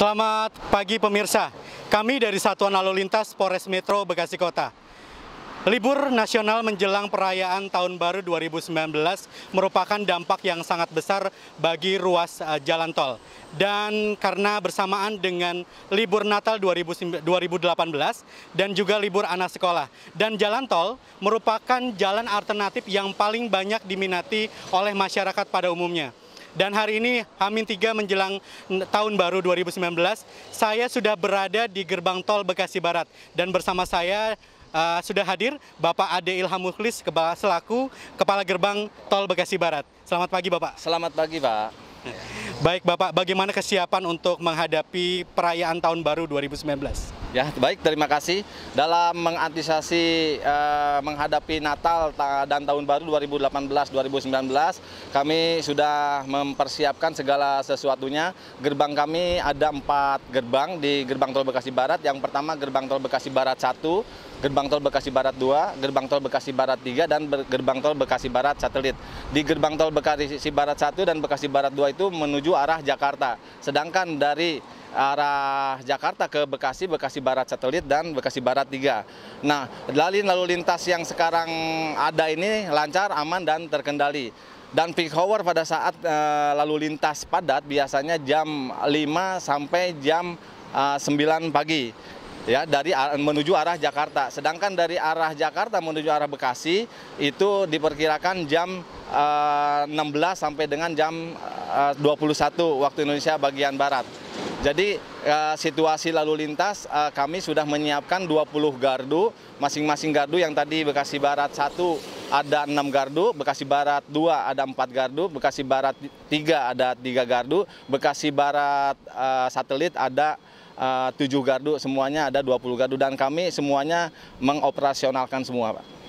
Selamat pagi pemirsa. Kami dari Satuan Lalu Lintas Polres Metro Bekasi Kota. Libur nasional menjelang perayaan Tahun Baru 2019 merupakan dampak yang sangat besar bagi ruas eh, jalan tol. Dan karena bersamaan dengan libur Natal 2018 dan juga libur anak sekolah. Dan jalan tol merupakan jalan alternatif yang paling banyak diminati oleh masyarakat pada umumnya. Dan hari ini Hamin 3 menjelang tahun baru 2019, saya sudah berada di gerbang tol Bekasi Barat. Dan bersama saya uh, sudah hadir Bapak Ade Ilham Mukhlis selaku Kepala Gerbang Tol Bekasi Barat. Selamat pagi Bapak. Selamat pagi Pak. Baik Bapak, bagaimana kesiapan untuk menghadapi perayaan tahun baru 2019? Ya, baik terima kasih. Dalam mengantisipasi eh, menghadapi Natal dan tahun baru 2018-2019, kami sudah mempersiapkan segala sesuatunya. Gerbang kami ada empat gerbang di Gerbang Tol Bekasi Barat. Yang pertama Gerbang Tol Bekasi Barat 1, Gerbang Tol Bekasi Barat 2, Gerbang Tol Bekasi Barat 3, dan Gerbang Tol Bekasi Barat Satelit. Di Gerbang Tol Bekasi Barat 1 dan Bekasi Barat 2 itu menuju arah Jakarta. Sedangkan dari arah Jakarta ke Bekasi, Bekasi Barat Satelit dan Bekasi Barat 3. Nah, lalin lalu lintas yang sekarang ada ini lancar, aman dan terkendali. Dan peak hour pada saat e, lalu lintas padat biasanya jam 5 sampai jam e, eh, 9 pagi ya dari menuju arah Jakarta. Sedangkan dari arah Jakarta menuju arah Bekasi itu diperkirakan jam uh, eh, 16 sampai dengan jam uh, 21 waktu Indonesia bagian barat. Jadi uh, situasi lalu lintas uh, kami sudah menyiapkan 20 gardu, masing-masing gardu yang tadi Bekasi Barat 1 ada 6 gardu, Bekasi Barat 2 ada 4 gardu, Bekasi Barat 3 ada 3 gardu, Bekasi Barat uh, satelit ada uh, 7 gardu, semuanya ada 20 gardu dan kami semuanya mengoperasionalkan semua, Pak.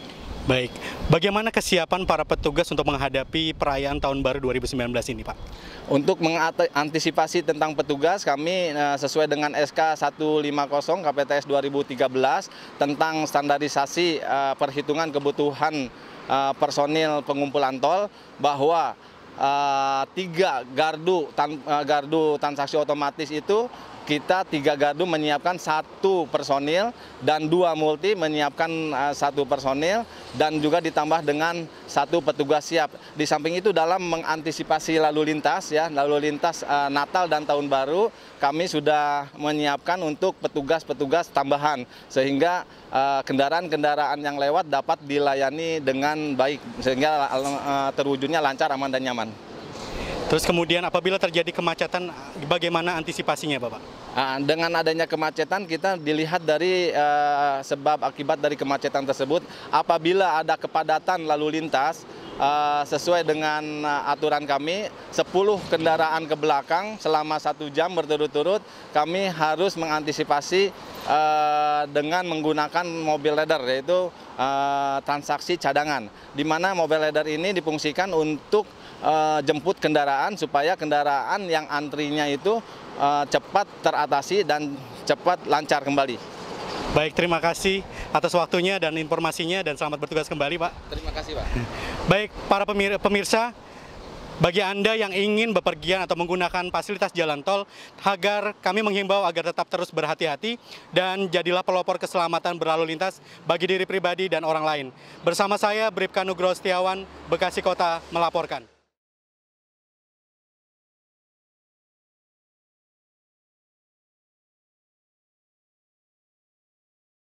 Baik, bagaimana kesiapan para petugas untuk menghadapi perayaan tahun baru 2019 ini, Pak? Untuk mengantisipasi tentang petugas, kami eh, sesuai dengan SK 150 KPTS 2013 tentang standarisasi eh, perhitungan kebutuhan eh, personil pengumpulan tol bahwa tiga gardu gardu transaksi otomatis itu kita tiga gardu menyiapkan satu personil dan dua multi menyiapkan eh, satu personil dan juga ditambah dengan satu petugas siap. Di samping itu dalam mengantisipasi lalu lintas ya lalu lintas uh, Natal dan Tahun Baru kami sudah menyiapkan untuk petugas-petugas tambahan sehingga eh, kendaraan-kendaraan uh, yang lewat dapat dilayani dengan baik sehingga uh, terwujudnya lancar, aman dan nyaman. Terus kemudian apabila terjadi kemacetan, bagaimana antisipasinya Bapak? Ah, dengan adanya kemacetan kita dilihat dari uh, sebab akibat dari kemacetan tersebut apabila ada kepadatan lalu lintas uh, sesuai dengan uh, aturan kami 10 kendaraan ke belakang selama satu jam berturut-turut kami harus mengantisipasi uh, dengan menggunakan mobil radar yaitu uh, transaksi cadangan di mana mobil radar ini difungsikan untuk uh, jemput kendaraan supaya kendaraan yang antrinya itu cepat ter teratasi dan cepat lancar kembali. Baik, terima kasih atas waktunya dan informasinya dan selamat bertugas kembali, Pak. Terima kasih, Pak. Baik, para pemirsa, bagi Anda yang ingin bepergian atau menggunakan fasilitas jalan tol, agar kami menghimbau agar tetap terus berhati-hati dan jadilah pelopor keselamatan berlalu lintas bagi diri pribadi dan orang lain. Bersama saya, Bribka Nugro Setiawan, Bekasi Kota, melaporkan.